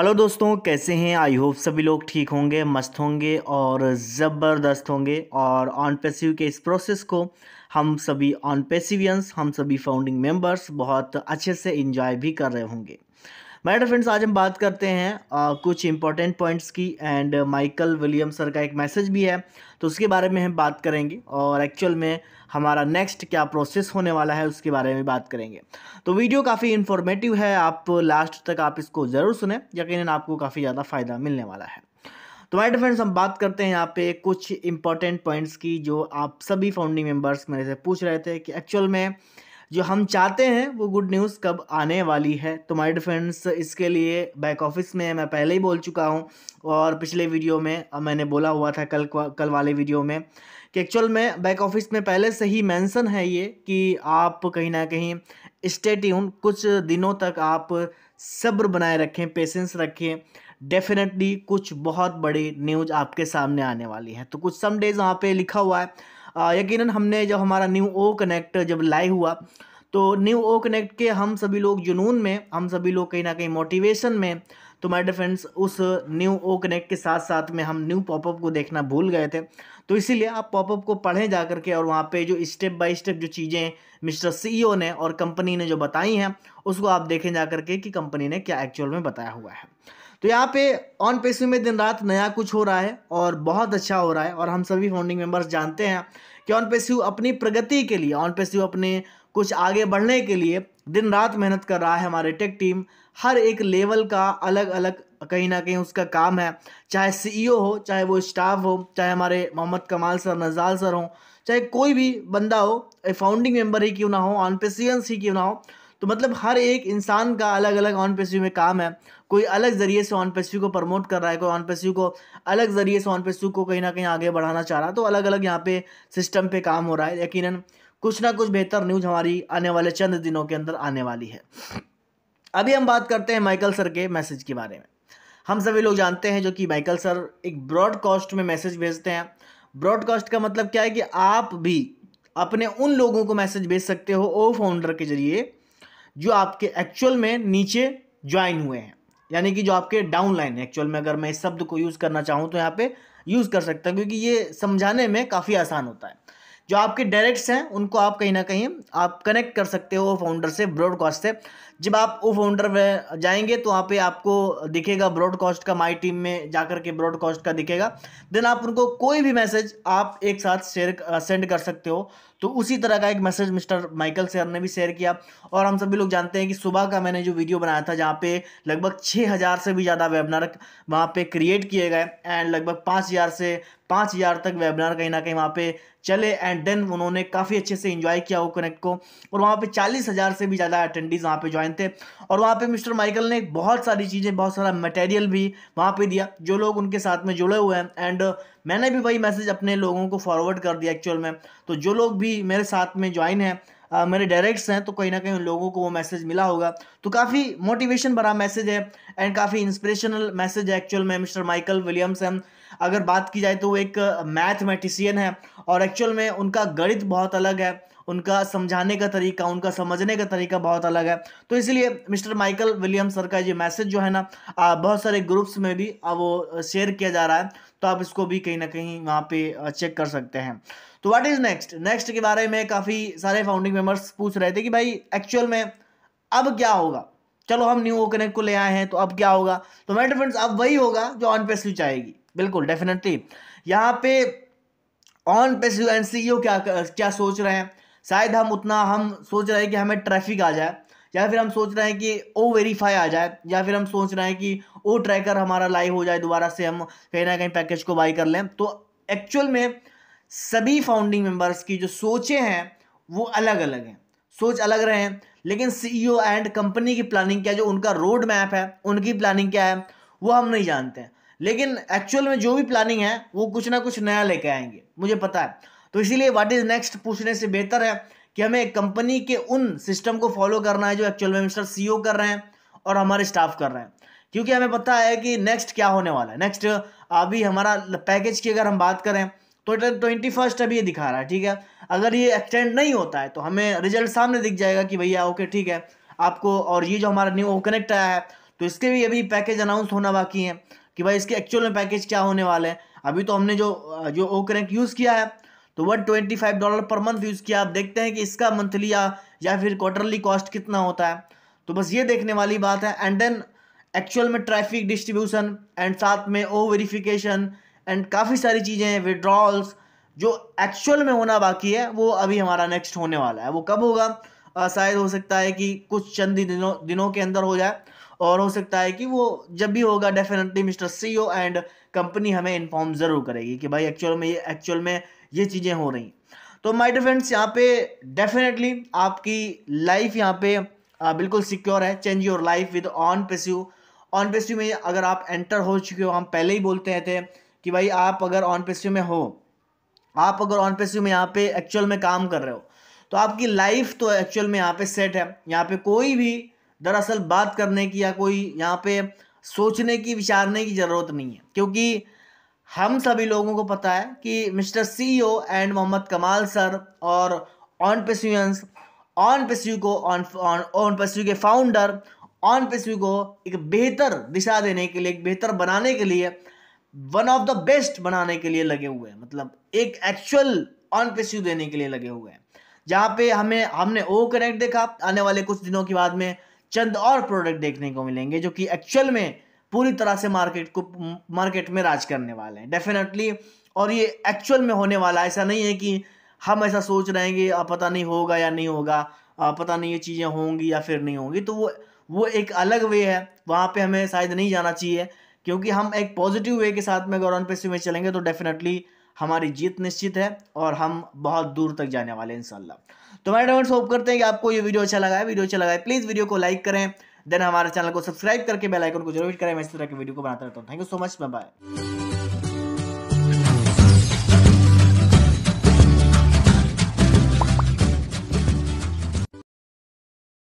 hello दोस्तों कैसे हैं आई होप सभी लोग ठीक होंगे मस्त होंगे और ज़बरदस्त होंगे और ऑन पेसिव के इस प्रोसेस को हम सभी ऑन पेसिवियंस हम सभी फाउंडिंग मेंबर्स बहुत अच्छे से इन्जॉय भी कर रहे होंगे मैडर फ्रेंड्स आज हम बात करते हैं आ, कुछ इंपॉर्टेंट पॉइंट्स की एंड माइकल विलियम सर का एक मैसेज भी है तो उसके बारे में हम बात करेंगे और एक्चुअल में हमारा नेक्स्ट क्या प्रोसेस होने वाला है उसके बारे में बात करेंगे तो वीडियो काफ़ी इन्फॉर्मेटिव है आप लास्ट तक आप इसको ज़रूर सुने यकीन आपको काफ़ी ज़्यादा फ़ायदा मिलने वाला है तो माइट फ्रेंड्स हम बात करते हैं यहाँ पे कुछ इंपॉर्टेंट पॉइंट्स की जो आप सभी फाउंडिंग मेम्बर्स मेरे से पूछ रहे थे कि एक्चुअल में जो हम चाहते हैं वो गुड न्यूज़ कब आने वाली है तो माय डिफ्रेंड्स इसके लिए बैक ऑफिस में मैं पहले ही बोल चुका हूँ और पिछले वीडियो में मैंने बोला हुआ था कल कल वाले वीडियो में कि एक्चुअल में बैक ऑफिस में पहले से ही मैंसन है ये कि आप कहीं ना कहीं स्टेट्यून कुछ दिनों तक आप सब्र बनाए रखें पेशेंस रखें डेफिनेटली कुछ बहुत बड़ी न्यूज आपके सामने आने वाली है तो कुछ सम डेज वहाँ पे लिखा हुआ है यकीनन हमने जब हमारा न्यू ओ कनेक्ट जब लाइव हुआ तो न्यू ओ कनेक्ट के हम सभी लोग जुनून में हम सभी लोग कहीं ना कहीं मोटिवेशन में तो माय डियर फ्रेंड्स उस न्यू ओ कनेक्ट के साथ साथ में हम न्यू पॉपअप को देखना भूल गए थे तो इसीलिए आप पॉपअप को पढ़ें जा करके और वहाँ पे जो स्टेप बाय स्टेप जो चीज़ें मिस्टर सीईओ e ने और कंपनी ने जो बताई हैं उसको आप देखें जा करके कि कंपनी ने क्या एक्चुअल में बताया हुआ है तो यहाँ पे ऑन पेशू में दिन रात नया कुछ हो रहा है और बहुत अच्छा हो रहा है और हम सभी फाउंडिंग मेम्बर्स जानते हैं कि ऑन पेशू अपनी प्रगति के लिए ऑन पेस्यू अपने कुछ आगे बढ़ने के लिए दिन रात मेहनत कर रहा है हमारे टेक टीम हर एक लेवल का अलग अलग कहीं ना कहीं उसका काम है चाहे सीईओ e हो चाहे वो स्टाफ हो चाहे हमारे मोहम्मद कमाल सर नजाल सर हों चाहे कोई भी बंदा हो फाउंडिंग मेंबर ही क्यों ना हो ऑन पेसियंस ही क्यों ना हो तो मतलब हर एक इंसान का अलग अलग ऑन पेस्यू में काम है कोई अलग ज़रिए से ऑन पेस्यू को प्रमोट कर रहा है कोई ऑन पेस्यू को अलग ज़रिए से ऑन पेस्यू को कहीं ना कहीं आगे बढ़ाना चाह रहा है तो अलग अलग यहाँ पे सिस्टम पे काम हो रहा है यकीनन कुछ ना कुछ बेहतर न्यूज हमारी आने वाले चंद दिनों के अंदर आने वाली है अभी हम बात करते हैं माइकल सर के मैसेज के बारे में हम सभी लोग जानते हैं जो कि माइकल सर एक ब्रॉडकास्ट में मैसेज भेजते हैं ब्रॉडकास्ट का मतलब क्या है कि आप भी अपने उन लोगों को मैसेज भेज सकते हो ओ फाउंडर के जरिए जो आपके एक्चुअल में नीचे ज्वाइन हुए हैं यानी कि जो आपके डाउन लाइन है एक्चुअल में अगर मैं इस शब्द को यूज़ करना चाहूँ तो यहाँ पे यूज़ कर सकता हूँ क्योंकि ये समझाने में काफ़ी आसान होता है जो आपके डायरेक्ट्स हैं उनको आप कहीं ना कहीं आप कनेक्ट कर सकते हो फाउंडर से ब्रॉडकास्ट से जब आप ओ फाउंडर में जाएंगे तो वहाँ पे आपको दिखेगा ब्रॉडकास्ट का माई टीम में जाकर के ब्रॉडकास्ट का दिखेगा देन आप उनको कोई भी मैसेज आप एक साथ शेयर सेंड कर सकते हो तो उसी तरह का एक मैसेज मिस्टर माइकल सर ने भी शेयर किया और हम सभी लोग जानते हैं कि सुबह का मैंने जो वीडियो बनाया था जहाँ पे लगभग छः से भी ज़्यादा वेबिनार वहाँ पे क्रिएट किए गए एंड लगभग पाँच से पाँच तक वेबिनार कहीं ना कहीं वहाँ पे चले एंड देन उन्होंने काफ़ी अच्छे से इन्जॉय किया वो कनेक्ट को और वहाँ पर चालीस से भी ज़्यादा अटेंडीज़ वहाँ पर ज्वाइन पहने थे और वहाँ पे मिस्टर माइकल ने बहुत सारी चीज़ें बहुत सारा मटेरियल भी वहाँ पे दिया जो लोग उनके साथ में जुड़े हुए हैं एंड मैंने भी वही मैसेज अपने लोगों को फॉरवर्ड कर दिया एक्चुअल में तो जो लोग भी मेरे साथ में ज्वाइन हैं Uh, मेरे डायरेक्ट्स हैं तो कहीं ना कहीं उन लोगों को वो मैसेज मिला होगा तो काफ़ी मोटिवेशन भरा मैसेज है एंड काफ़ी इंस्पिरेशनल मैसेज है एक्चुअल में मिस्टर माइकल विलियम्स हैं अगर बात की जाए तो वो एक मैथमेटिशियन है और एक्चुअल में उनका गणित बहुत अलग है उनका समझाने का तरीका उनका समझने का तरीका बहुत अलग है तो इसलिए मिस्टर माइकल विलियम सर का ये मैसेज जो है ना बहुत सारे ग्रुप्स में भी वो शेयर किया जा रहा है तो आप इसको भी कहीं ना कहीं वहाँ पे चेक कर सकते हैं तो व्हाट इज़ नेक्स्ट नेक्स्ट के बारे में काफ़ी सारे फाउंडिंग मेम्बर्स पूछ रहे थे कि भाई एक्चुअल में अब क्या होगा चलो हम न्यू कनेक्ट को ले आए हैं तो अब क्या होगा तो मैटर फ्रेंड्स अब वही होगा जो ऑन पे स्विच आएगी बिल्कुल डेफिनेटली यहाँ पे ऑन पे एन सी e क्या क्या सोच रहे हैं शायद हम उतना हम सोच रहे हैं कि हमें ट्रैफिक आ जाए या फिर हम सोच रहे हैं कि ओ वेरीफाई आ जाए या फिर हम सोच रहे हैं कि ओ ट्रैकर हमारा लाइव हो जाए दोबारा से हम कहीं ना कहीं पैकेज को बाई कर लें तो एक्चुअल में सभी फाउंडिंग मेम्बर्स की जो सोचें हैं वो अलग अलग हैं सोच अलग रहे हैं लेकिन सीईओ एंड कंपनी की प्लानिंग क्या जो उनका रोड मैप है उनकी प्लानिंग क्या है वो हम नहीं जानते लेकिन एक्चुअल में जो भी प्लानिंग है वो कुछ ना कुछ नया लेके आएंगे मुझे पता है तो इसीलिए व्हाट इज़ नेक्स्ट पूछने से बेहतर है कि हमें कंपनी के उन सिस्टम को फॉलो करना है जो एक्चुअल में मिस्टर सीईओ e कर रहे हैं और हमारे स्टाफ कर रहे हैं क्योंकि हमें पता है कि नेक्स्ट क्या होने वाला है नेक्स्ट अभी हमारा पैकेज की अगर हम बात करें तो ट्वेंटी फर्स्ट अभी ये दिखा रहा है ठीक है अगर ये एक्सटेंड नहीं होता है तो हमें रिजल्ट सामने दिख जाएगा कि भैया ओके ठीक है आपको और ये जो हमारा न्यू कनेक्ट आया है तो इसके भी अभी पैकेज अनाउंस होना बाकी है कि भाई इसके एक्चुअल में पैकेज क्या होने वाले हैं अभी तो हमने जो जो ओ कनेक्ट यूज़ किया है तो one twenty five dollar per month use किया आप देखते हैं कि इसका मंथली या या फिर क्वार्टरली कॉस्ट कितना होता है तो बस ये देखने वाली बात है एंड देन एक्चुअल में ट्रैफिक डिस्ट्रीब्यूशन एंड साथ में ओ वेरीफिकेशन एंड काफ़ी सारी चीज़ें हैं विड्रॉल्स जो एक्चुअल में होना बाकी है वो अभी हमारा नेक्स्ट होने वाला है वो कब होगा शायद हो सकता है कि कुछ चंद ही दिनों दिनों के अंदर हो जाए और हो सकता है कि वो जब भी होगा definitely mister CEO and company हमें इन्फॉर्म ज़रूर करेगी कि भाई एक्चुअल में ये एक्चुअल में ये चीज़ें हो रही तो माय डियर फ्रेंड्स यहाँ पे डेफिनेटली आपकी लाइफ यहाँ पे आ, बिल्कुल सिक्योर है change your life with on passive on passive में अगर आप एंटर हो चुके हो हम पहले ही बोलते थे कि भाई आप अगर ऑन पेस्यू में हो आप अगर ऑन पेस्यू में यहाँ पे एक्चुअल में काम कर रहे हो तो आपकी लाइफ तो एक्चुअल में यहाँ पे सेट है यहाँ पे कोई भी दरअसल बात करने की या कोई यहाँ पे सोचने की विचारने की ज़रूरत नहीं है क्योंकि हम सभी लोगों को पता है कि mister CEO and e Mohammed Kamal sir और ऑन पेस्यूंस ऑन पेस्यू को ऑन ऑन पेस्यू के फाउंडर ऑन पेस्यू को एक बेहतर दिशा देने के लिए एक बेहतर बनाने के लिए वन ऑफ द बेस्ट बनाने के लिए लगे हुए हैं मतलब एक एक्चुअल ऑन पेस्यू देने के लिए लगे हुए हैं जहाँ पे हमें हमने ओ कनेक्ट देखा आने वाले कुछ दिनों के बाद में चंद और प्रोडक्ट देखने को मिलेंगे जो कि एक्चुअल में पूरी तरह से मार्केट को मार्केट में राज करने वाले हैं डेफिनेटली और ये एक्चुअल में होने वाला ऐसा नहीं है कि हम ऐसा सोच रहे हैं कि पता नहीं होगा या नहीं होगा पता नहीं ये चीज़ें होंगी या फिर नहीं होंगी तो वो वो एक अलग वे है वहाँ पे हमें शायद नहीं जाना चाहिए क्योंकि हम एक पॉजिटिव वे के साथ में अगर ऑन में चलेंगे तो डेफिनेटली हमारी जीत निश्चित है और हम बहुत दूर तक जाने वाले हैं इंशाल्लाह तो मैं फ्रेंड्स होप करते हैं कि आपको ये वीडियो अच्छा लगा है वीडियो अच्छा लगा है प्लीज़ वीडियो को लाइक करें देन हमारे चैनल को सब्सक्राइब करके बेल आइकन को जरूर करें मैं इस तरह की वीडियो को बनाता रहता हूँ thank you so much bye